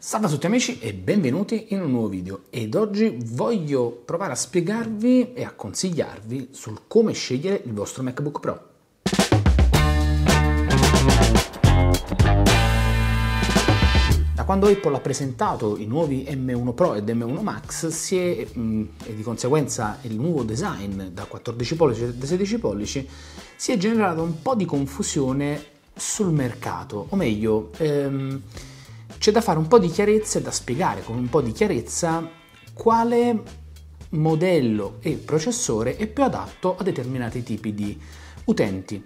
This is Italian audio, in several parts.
Salve a tutti amici e benvenuti in un nuovo video ed oggi voglio provare a spiegarvi e a consigliarvi sul come scegliere il vostro MacBook Pro. Da quando Apple ha presentato i nuovi M1 Pro ed M1 Max si è, mm, e di conseguenza il nuovo design da 14 pollici a 16 pollici, si è generata un po' di confusione sul mercato, o meglio, ehm, c'è da fare un po' di chiarezza e da spiegare con un po' di chiarezza quale modello e processore è più adatto a determinati tipi di utenti.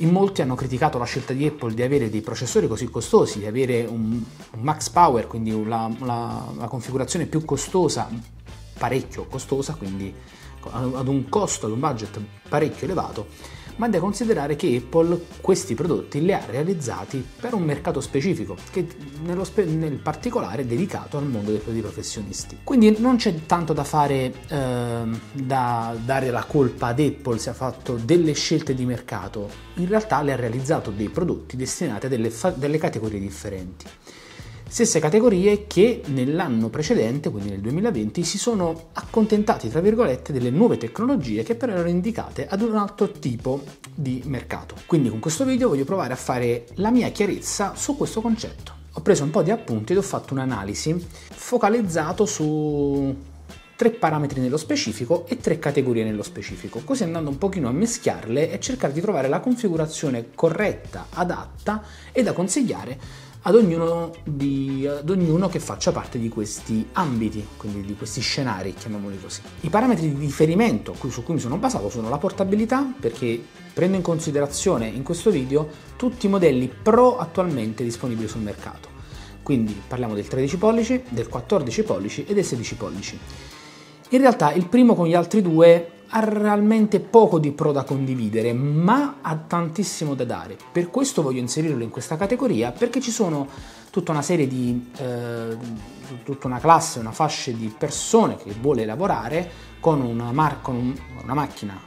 In molti hanno criticato la scelta di Apple di avere dei processori così costosi, di avere un, max power, quindi una, una, una, configurazione più costosa, parecchio costosa, quindi ad un costo, ad un budget parecchio elevato, ma è da considerare che Apple questi prodotti li ha realizzati per un mercato specifico, che spe- nel particolare è dedicato al mondo dei prodotti professionisti. Quindi non c'è tanto da fare eh, da dare la colpa ad Apple se ha fatto delle scelte di mercato, in realtà le ha realizzato dei prodotti destinati a delle, fa- delle categorie differenti. Stesse categorie che nell'anno precedente, quindi nel 2020, si sono accontentati, tra virgolette, delle nuove tecnologie che però erano indicate ad un altro tipo di mercato. Quindi con questo video voglio provare a fare la mia chiarezza su questo concetto. Ho preso un po' di appunti ed ho fatto un'analisi focalizzato su tre parametri nello specifico e tre categorie nello specifico, così andando un pochino a mischiarle e cercare di trovare la configurazione corretta, adatta e da consigliare ad ognuno, di, ad ognuno, che faccia parte di questi ambiti, quindi di questi scenari, chiamiamoli così. I parametri di riferimento su cui mi sono basato sono la portabilità, perché prendo in considerazione in questo video tutti i modelli Pro attualmente disponibili sul mercato. Quindi parliamo del 13 pollici, del 14 pollici e del 16 pollici. In realtà il primo con gli altri due ha realmente poco di pro da condividere, ma ha tantissimo da dare. Per questo voglio inserirlo in questa categoria perché ci sono tutta una serie di eh, tutta una classe, una fascia di persone che vuole lavorare con una, mar- con una macchina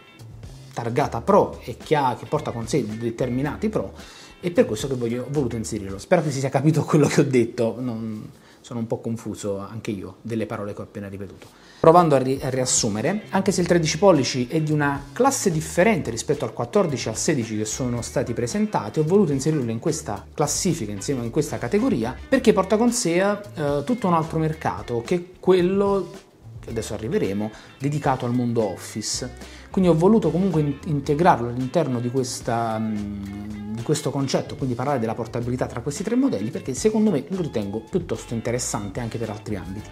targata pro e che, ha, che porta con sé determinati pro e per questo che voglio, ho voluto inserirlo. Spero che si sia capito quello che ho detto, non, sono un po' confuso anche io delle parole che ho appena ripetuto. Provando a, ri- a riassumere, anche se il 13 pollici è di una classe differente rispetto al 14 e al 16 che sono stati presentati, ho voluto inserirlo in questa classifica, insieme in questa categoria, perché porta con sé eh, tutto un altro mercato che è quello che adesso arriveremo, dedicato al mondo office. Quindi ho voluto comunque integrarlo all'interno di, questa, mm, di, questo concetto, quindi parlare della portabilità tra questi tre modelli, perché secondo me lo ritengo piuttosto interessante anche per altri ambiti.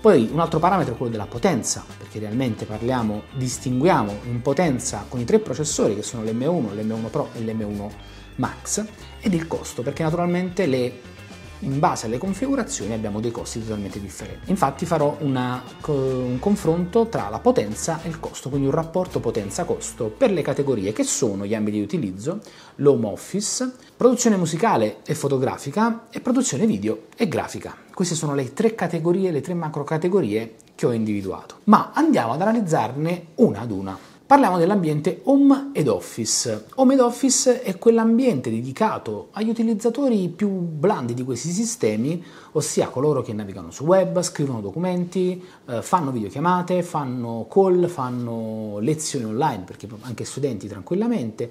Poi un altro parametro è quello della potenza, perché realmente parliamo, distinguiamo in potenza con i tre processori che sono l'M1, l'M1 Pro e l'M1 Max, ed il costo, perché naturalmente le, in base alle configurazioni abbiamo dei costi totalmente differenti. Infatti farò una, un confronto tra la potenza e il costo, quindi un rapporto potenza-costo per le categorie che sono gli ambiti di utilizzo, l'home office, produzione musicale e fotografica e produzione video e grafica. Queste sono le tre categorie, le tre macro categorie che ho individuato. Ma andiamo ad analizzarne una ad una. Parliamo dell'ambiente Home ed Office. Home ed Office è quell'ambiente dedicato agli utilizzatori più blandi di questi sistemi, ossia coloro che navigano su web, scrivono documenti, eh, fanno videochiamate, fanno call, fanno lezioni online, perché anche studenti tranquillamente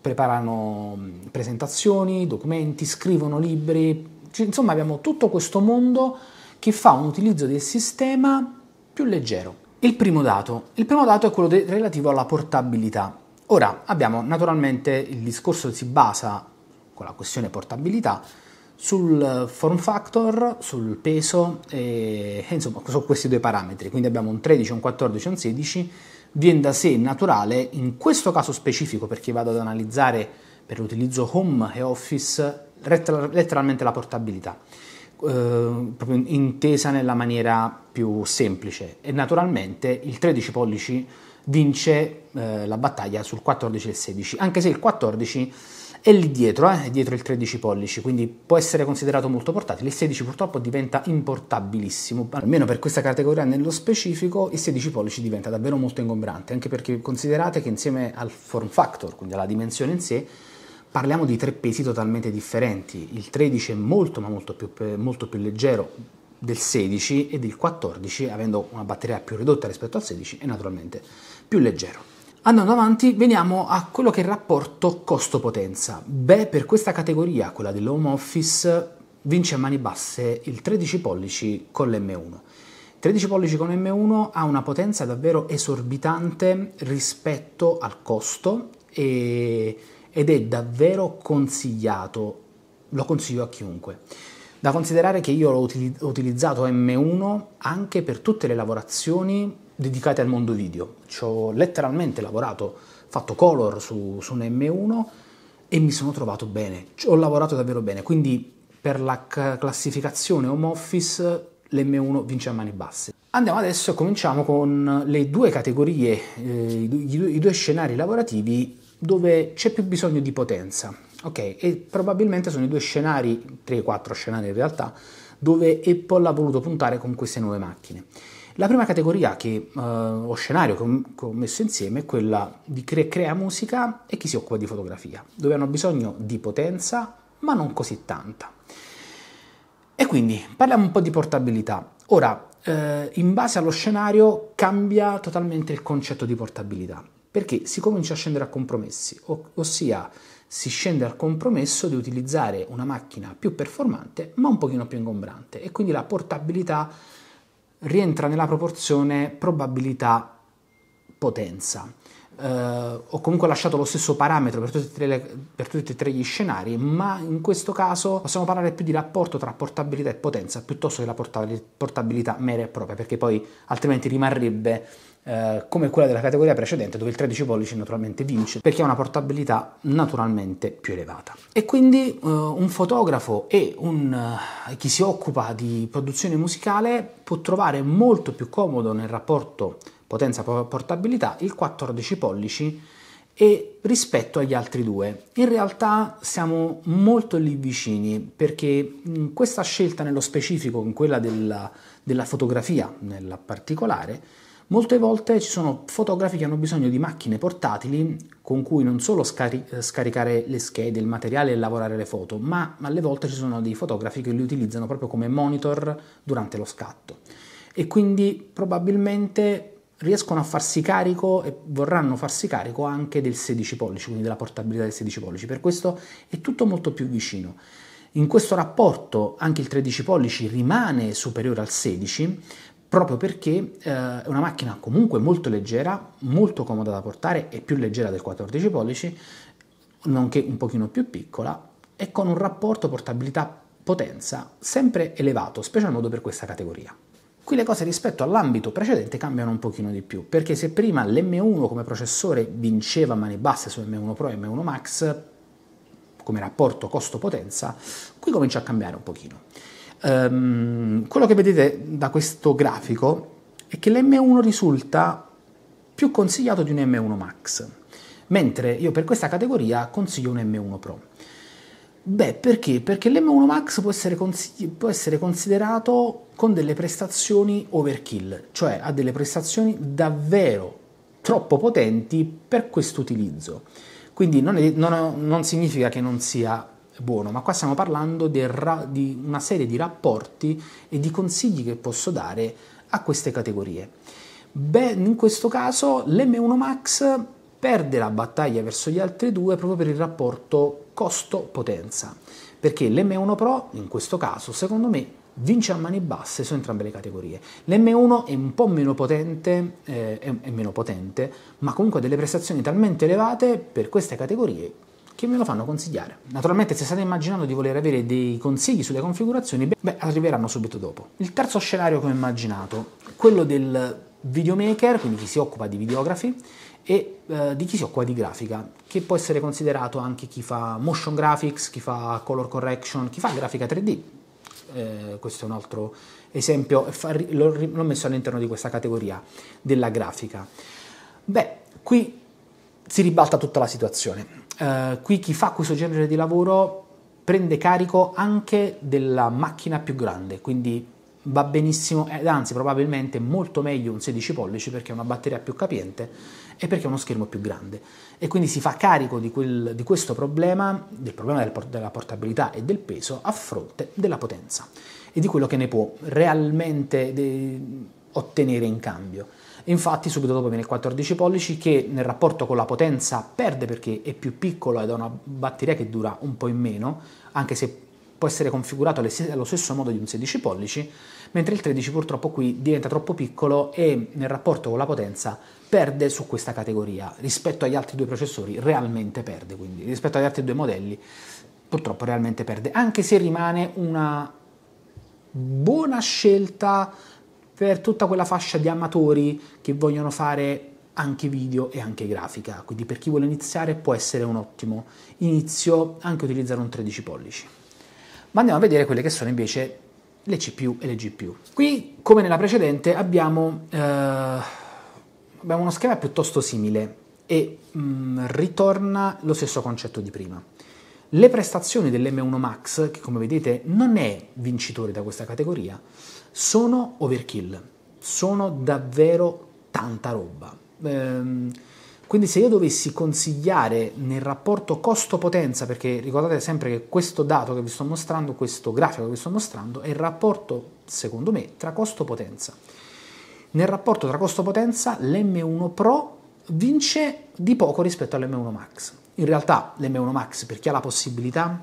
preparano mm, presentazioni, documenti, scrivono libri, insomma abbiamo tutto questo mondo che fa un utilizzo del sistema più leggero. Il primo dato, il primo dato è quello de- relativo alla portabilità. Ora abbiamo naturalmente il discorso si basa con la questione portabilità sul form factor, sul peso e, insomma su questi due parametri, quindi abbiamo un 13, un 14 e un 16, viene da sé naturale in questo caso specifico perché vado ad analizzare per l'utilizzo home e office letteralmente la portabilità, eh, intesa nella maniera più semplice e naturalmente il 13 pollici vince eh, la battaglia sul 14 e il 16, anche se il 14 è lì dietro, eh, è dietro il 13 pollici, quindi può essere considerato molto portatile, il 16 purtroppo diventa importabilissimo, almeno per questa categoria nello specifico il 16 pollici diventa davvero molto ingombrante, anche perché considerate che insieme al form factor, quindi alla dimensione in sé, parliamo di tre pesi totalmente differenti. Il 13 è molto ma molto più, eh, molto più leggero del 16 e il 14, avendo una batteria più ridotta rispetto al 16, è naturalmente più leggero. Andando avanti, veniamo a quello che è il rapporto costo-potenza. Beh, per questa categoria, quella dell'home office, vince a mani basse il 13 pollici con l'M1. 13 pollici con M1 ha una potenza davvero esorbitante rispetto al costo e ed è davvero consigliato, lo consiglio a chiunque. Da considerare che io l'ho utilizzato M1 anche per tutte le lavorazioni dedicate al mondo video. Ci ho letteralmente lavorato, fatto color su, su un M1 e mi sono trovato bene. ho lavorato davvero bene, quindi per la classificazione home office l'M1 vince a mani basse. Andiamo adesso e cominciamo con le due categorie, eh, i, due, i due scenari lavorativi dove c'è più bisogno di potenza. Ok, e probabilmente sono i due scenari, 3-4 scenari in realtà, dove Apple ha voluto puntare con queste nuove macchine. La prima categoria che, eh, o scenario che ho messo insieme è quella di chi crea musica e chi si occupa di fotografia, dove hanno bisogno di potenza, ma non così tanta. E quindi parliamo un po' di portabilità. Ora, eh, in base allo scenario cambia totalmente il concetto di portabilità perché si comincia a scendere a compromessi, ossia si scende al compromesso di utilizzare una macchina più performante ma un pochino più ingombrante e quindi la portabilità rientra nella proporzione probabilità potenza. Eh, ho comunque lasciato lo stesso parametro per tutti, e per tutti e tre gli scenari, ma in questo caso possiamo parlare più di rapporto tra portabilità e potenza piuttosto che la portabilità mera e propria, perché poi altrimenti rimarrebbe eh, come quella della categoria precedente dove il 13 pollici naturalmente vince perché ha una portabilità naturalmente più elevata. E quindi eh, un fotografo e un, eh, chi si occupa di produzione musicale può trovare molto più comodo nel rapporto potenza-portabilità il 14 pollici e rispetto agli altri due. In realtà siamo molto lì vicini perché mm, questa scelta nello specifico, in quella della, della fotografia nella particolare, Molte volte ci sono fotografi che hanno bisogno di macchine portatili con cui non solo scari eh, scaricare le schede, il materiale e lavorare le foto, ma alle volte ci sono dei fotografi che li utilizzano proprio come monitor durante lo scatto e quindi probabilmente riescono a farsi carico e vorranno farsi carico anche del 16 pollici, quindi della portabilità del 16 pollici. Per questo è tutto molto più vicino. In questo rapporto anche il 13 pollici rimane superiore al 16, proprio perché eh, è una macchina comunque molto leggera, molto comoda da portare, è più leggera del 14 pollici, nonché un pochino più piccola, e con un rapporto portabilità-potenza sempre elevato, special modo per questa categoria. Qui le cose rispetto all'ambito precedente cambiano un pochino di più, perché se prima l'M1 come processore vinceva a mani basse su M1 Pro e M1 Max, come rapporto costo-potenza, qui comincia a cambiare un pochino. Um, quello che vedete da questo grafico è che l'M1 risulta più consigliato di un M1 Max, mentre io per questa categoria consiglio un M1 Pro. Beh, perché? Perché l'M1 Max può essere, può essere considerato con delle prestazioni overkill, cioè ha delle prestazioni davvero troppo potenti per questo utilizzo. Quindi non, è, non, non significa che non sia buono, ma qua stiamo parlando ra- di una serie di rapporti e di consigli che posso dare a queste categorie. Beh, in questo caso l'M1 Max perde la battaglia verso gli altri due proprio per il rapporto costo-potenza, perché l'M1 Pro in questo caso secondo me vince a mani basse su entrambe le categorie. L'M1 è un po' meno potente, eh, è, è meno potente ma comunque ha delle prestazioni talmente elevate per queste categorie che me lo fanno consigliare. Naturalmente se state immaginando di voler avere dei consigli sulle configurazioni, beh, arriveranno subito dopo. Il terzo scenario che ho immaginato, quello del videomaker, quindi chi si occupa di videografi, e eh, di chi si occupa di grafica, che può essere considerato anche chi fa motion graphics, chi fa color correction, chi fa grafica 3D. Eh, questo è un altro esempio, l'ho messo all'interno di questa categoria della grafica. Beh, qui si ribalta tutta la situazione. Uh, qui chi fa questo genere di lavoro prende carico anche della macchina più grande, quindi va benissimo, ed anzi probabilmente molto meglio un 16 pollici perché è una batteria più capiente e perché è uno schermo più grande. E quindi si fa carico di, quel, di questo problema, del problema del, della portabilità e del peso, a fronte della potenza e di quello che ne può realmente de, ottenere in cambio. Infatti subito dopo viene il 14 pollici che nel rapporto con la potenza perde perché è più piccolo ed ha una batteria che dura un po' in meno, anche se può essere configurato allo stesso modo di un 16 pollici, mentre il 13 purtroppo qui diventa troppo piccolo e nel rapporto con la potenza perde su questa categoria, rispetto agli altri due processori realmente perde, quindi rispetto agli altri due modelli purtroppo realmente perde, anche se rimane una buona scelta per tutta quella fascia di amatori che vogliono fare anche video e anche grafica, quindi per chi vuole iniziare può essere un ottimo inizio anche utilizzare un 13 pollici. Ma andiamo a vedere quelle che sono invece le CPU e le GPU. Qui, come nella precedente, abbiamo, eh, abbiamo uno schema piuttosto simile e mh, mm, ritorna lo stesso concetto di prima. Le prestazioni dell'M1 Max, che come vedete non è vincitore da questa categoria, sono overkill, sono davvero tanta roba. Ehm, quindi se io dovessi consigliare nel rapporto costo-potenza, perché ricordate sempre che questo dato che vi sto mostrando, questo grafico che vi sto mostrando, è il rapporto, secondo me, tra costo-potenza. Nel rapporto tra costo-potenza l'M1 Pro vince di poco rispetto all'M1 Max. In realtà l'M1 Max, per chi ha la possibilità,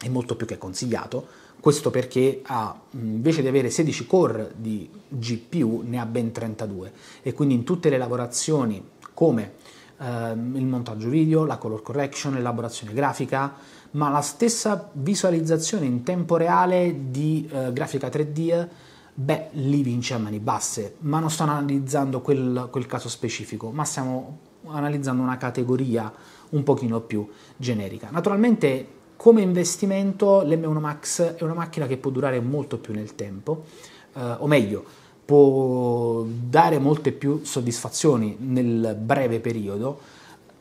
è molto più che consigliato, questo perché ha, invece di avere 16 core di GPU ne ha ben 32 e quindi in tutte le lavorazioni come ehm, il montaggio video, la color correction, l'elaborazione grafica, ma la stessa visualizzazione in tempo reale di eh, grafica 3D, beh, lì vince a mani basse, ma non sto analizzando quel, quel caso specifico, ma stiamo analizzando una categoria un pochino più generica. Naturalmente come investimento l'M1 Max è una macchina che può durare molto più nel tempo, eh, o meglio, può dare molte più soddisfazioni nel breve periodo,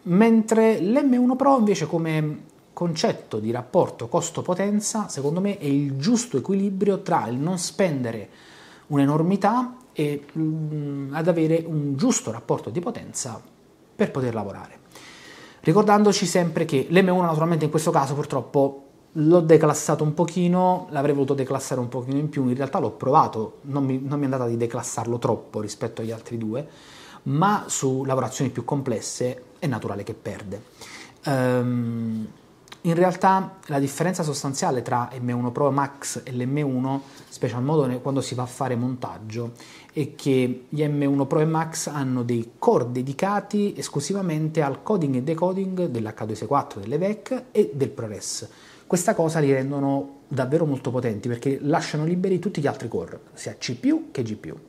mentre l'M1 Pro invece come concetto di rapporto costo-potenza, secondo me, è il giusto equilibrio tra il non spendere un'enormità e mh, mm, ad avere un giusto rapporto di potenza per poter lavorare ricordandoci sempre che l'M1 naturalmente in questo caso purtroppo l'ho declassato un pochino, l'avrei voluto declassare un pochino in più, in realtà l'ho provato, non mi, non mi, è andata di declassarlo troppo rispetto agli altri due, ma su lavorazioni più complesse è naturale che perde. Um, in realtà la differenza sostanziale tra M1 Pro Max e l'M1, special modo quando si va a fare montaggio, è che gli M1 Pro e Max hanno dei core dedicati esclusivamente al coding e decoding dell'H264, delle VEC e del ProRes. Questa cosa li rendono davvero molto potenti perché lasciano liberi tutti gli altri core, sia CPU che GPU.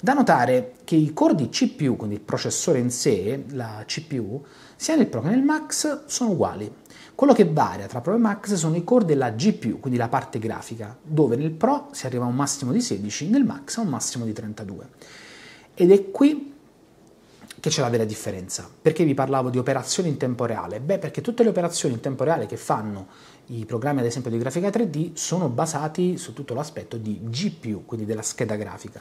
Da notare che i core di CPU, quindi il processore in sé, la CPU, sia nel Pro che nel Max sono uguali, quello che varia tra Pro e Max sono i core della GPU, quindi la parte grafica, dove nel Pro si arriva a un massimo di 16, nel Max a un massimo di 32. Ed è qui che c'è la vera differenza. Perché vi parlavo di operazioni in tempo reale? Beh, perché tutte le operazioni in tempo reale che fanno i programmi, ad esempio, di grafica 3D sono basati su tutto l'aspetto di GPU, quindi della scheda grafica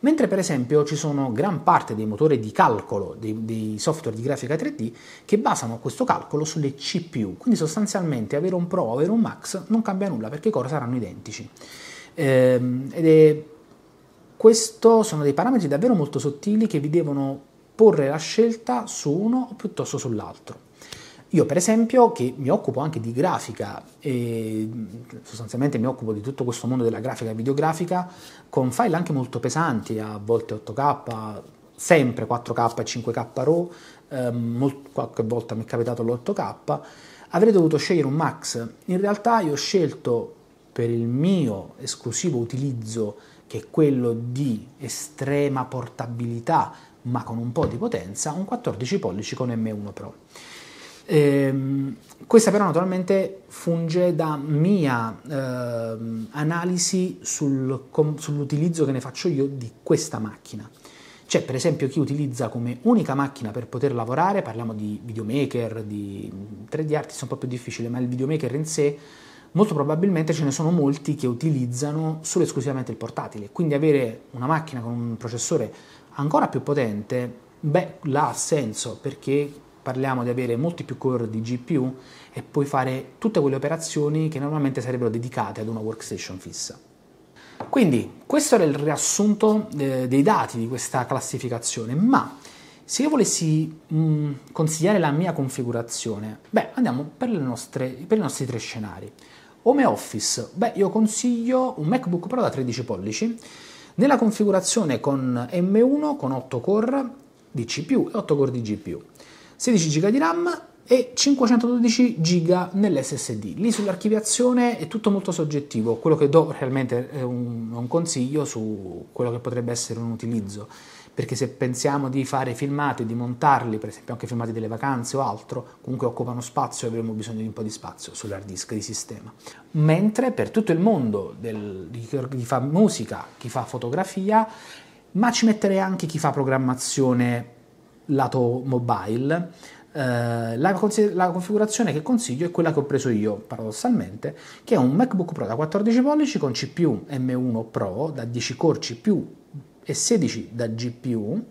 mentre per esempio ci sono gran parte dei motori di calcolo, dei, dei software di grafica 3D, che basano questo calcolo sulle CPU, quindi sostanzialmente avere un Pro o avere un Max non cambia nulla perché i core saranno identici. Ehm, ed è questo sono dei parametri davvero molto sottili che vi devono porre la scelta su uno o piuttosto sull'altro. Io per esempio che mi occupo anche di grafica, e sostanzialmente mi occupo di tutto questo mondo della grafica e videografica con file anche molto pesanti, a volte 8K, sempre 4K e 5K RAW, eh, qualche volta mi è capitato l'8K, avrei dovuto scegliere un max. In realtà io ho scelto per il mio esclusivo utilizzo che è quello di estrema portabilità ma con un po' di potenza un 14 pollici con M1 Pro. Ehm, questa però naturalmente funge da mia eh, analisi sul, com, sull'utilizzo che ne faccio io di questa macchina. C'è cioè, per esempio chi utilizza come unica macchina per poter lavorare, parliamo di videomaker, di 3D artist, è un po' più difficile, ma il videomaker in sé molto probabilmente ce ne sono molti che utilizzano solo e esclusivamente il portatile, quindi avere una macchina con un processore ancora più potente, beh, là ha senso perché parliamo di avere molti più core di GPU e poi fare tutte quelle operazioni che normalmente sarebbero dedicate ad una workstation fissa. Quindi questo era il riassunto eh, dei dati di questa classificazione, ma se io volessi mh, mm, consigliare la mia configurazione, beh, andiamo per, nostre, per i nostri tre scenari. Home Office, beh, io consiglio un MacBook Pro da 13 pollici nella configurazione con M1 con 8 core di CPU e 8 core di GPU. 16 GB di RAM e 512 GB nell'SSD. Lì sull'archiviazione è tutto molto soggettivo, quello che do realmente è un, un, consiglio su quello che potrebbe essere un utilizzo, perché se pensiamo di fare filmati, di montarli, per esempio anche filmati delle vacanze o altro, comunque occupano spazio e avremo bisogno di un po' di spazio sull'hard disk di sistema. Mentre per tutto il mondo del, di chi fa musica, chi fa fotografia, ma ci metterei anche chi fa programmazione lato mobile, eh, la, la, configurazione che consiglio è quella che ho preso io, paradossalmente, che è un MacBook Pro da 14 pollici con CPU M1 Pro da 10 core CPU e 16 da GPU,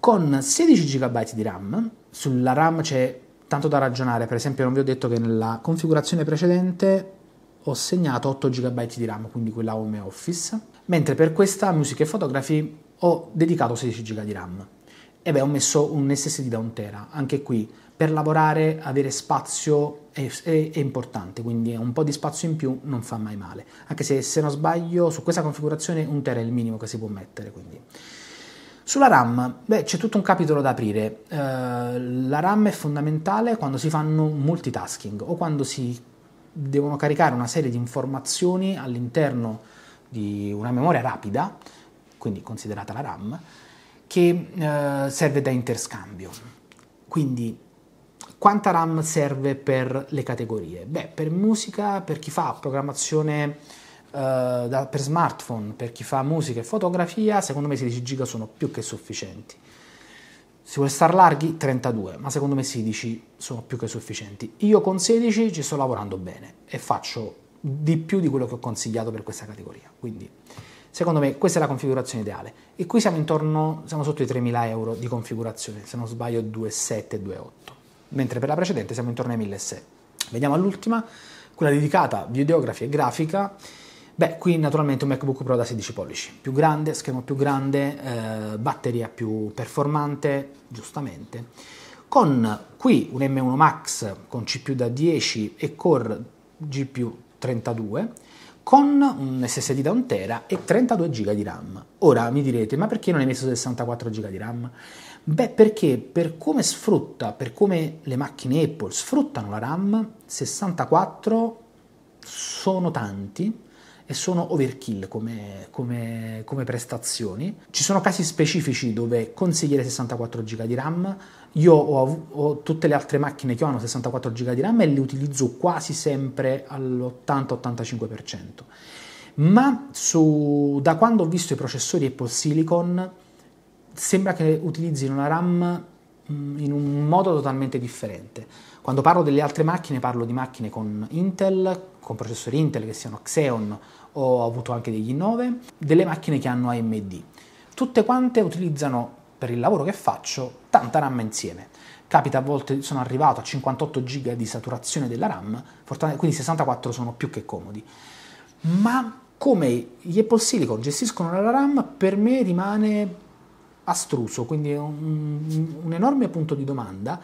con 16 GB di RAM, sulla RAM c'è tanto da ragionare, per esempio non vi ho detto che nella configurazione precedente ho segnato 8 GB di RAM, quindi quella Home Office, mentre per questa Music e Photography ho dedicato 16 GB di RAM e beh ho messo un SSD da un tera, anche qui per lavorare avere spazio è, è, è, importante, quindi un po' di spazio in più non fa mai male, anche se se non sbaglio su questa configurazione un tera è il minimo che si può mettere. Quindi. Sulla RAM, beh, c'è tutto un capitolo da aprire. Eh, la RAM è fondamentale quando si fanno multitasking o quando si devono caricare una serie di informazioni all'interno di una memoria rapida, quindi considerata la RAM, che eh, serve da interscambio. Quindi quanta RAM serve per le categorie? Beh, per musica, per chi fa programmazione eh, da, per smartphone, per chi fa musica e fotografia, secondo me 16 giga sono più che sufficienti. Se vuole star larghi 32, ma secondo me 16 sono più che sufficienti. Io con 16 ci sto lavorando bene e faccio di più di quello che ho consigliato per questa categoria. Quindi Secondo me questa è la configurazione ideale e qui siamo intorno, siamo sotto i 3.000 euro di configurazione, se non sbaglio 2.7, 2.8, mentre per la precedente siamo intorno ai 1.600. Vediamo all'ultima, quella dedicata a videografia e grafica. Beh, qui naturalmente un MacBook Pro da 16 pollici, più grande, schermo più grande, eh, batteria più performante, giustamente. Con qui un M1 Max con CPU da 10 e Core GPU 32, con un SSD da 1 tera e 32 GB di RAM. Ora mi direte, ma perché non hai messo 64 GB di RAM? Beh, perché per come sfrutta, per come le macchine Apple sfruttano la RAM, 64 sono tanti, e sono overkill come, come, come prestazioni. Ci sono casi specifici dove consigliere 64 GB di RAM, io ho, ho, tutte le altre macchine che hanno 64 GB di RAM e le utilizzo quasi sempre all'80-85%. Ma su, da quando ho visto i processori Apple Silicon sembra che utilizzino la RAM mm, in un modo totalmente differente. Quando parlo delle altre macchine parlo di macchine con Intel, con processori Intel che siano Xeon o ho avuto anche degli i9, delle macchine che hanno AMD. Tutte quante utilizzano per il lavoro che faccio tanta RAM insieme. Capita a volte sono arrivato a 58 GB di saturazione della RAM, quindi 64 sono più che comodi. Ma come gli Apple Silicon gestiscono la RAM per me rimane astruso, quindi è un, un enorme punto di domanda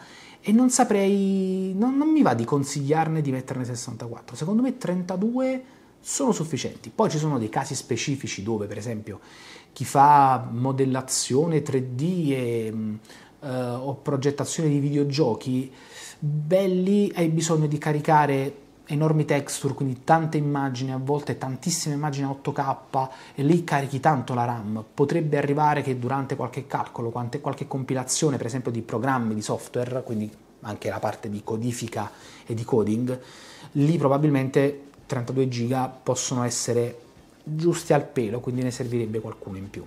e non saprei, non, non mi va di consigliarne di metterne 64, secondo me 32 sono sufficienti. Poi ci sono dei casi specifici dove, per esempio, chi fa modellazione 3D e, uh, o progettazione di videogiochi belli hai bisogno di caricare enormi texture, quindi tante immagini, a volte tantissime immagini a 8K e lì carichi tanto la RAM. Potrebbe arrivare che durante qualche calcolo, qualche compilazione, per esempio di programmi di software, quindi anche la parte di codifica e di coding, lì probabilmente 32 giga possono essere giusti al pelo, quindi ne servirebbe qualcuno in più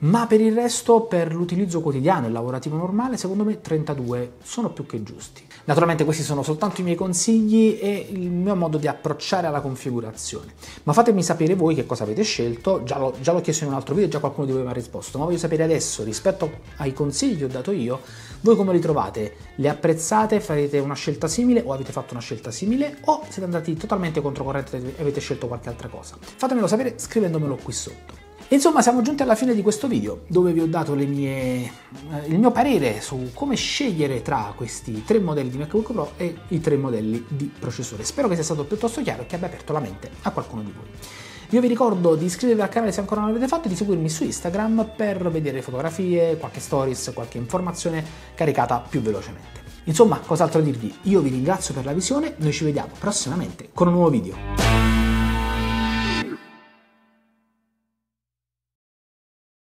ma per il resto per l'utilizzo quotidiano e lavorativo normale secondo me 32 sono più che giusti. Naturalmente questi sono soltanto i miei consigli e il mio modo di approcciare alla configurazione, ma fatemi sapere voi che cosa avete scelto, già l'ho, già l'ho chiesto in un altro video e già qualcuno di voi mi ha risposto, ma voglio sapere adesso rispetto ai consigli che ho dato io, voi come li trovate? Le apprezzate? Farete una scelta simile o avete fatto una scelta simile o siete andati totalmente controcorrente e avete scelto qualche altra cosa? Fatemelo sapere scrivendomelo qui sotto. Insomma siamo giunti alla fine di questo video dove vi ho dato mie, eh, il mio parere su come scegliere tra questi tre modelli di MacBook Pro e i tre modelli di processore. Spero che sia stato piuttosto chiaro e che abbia aperto la mente a qualcuno di voi. Io vi ricordo di iscrivervi al canale se ancora non l'avete fatto e di seguirmi su Instagram per vedere fotografie, qualche stories, qualche informazione caricata più velocemente. Insomma, cos'altro dirvi? Io vi ringrazio per la visione, noi ci vediamo prossimamente con un nuovo video.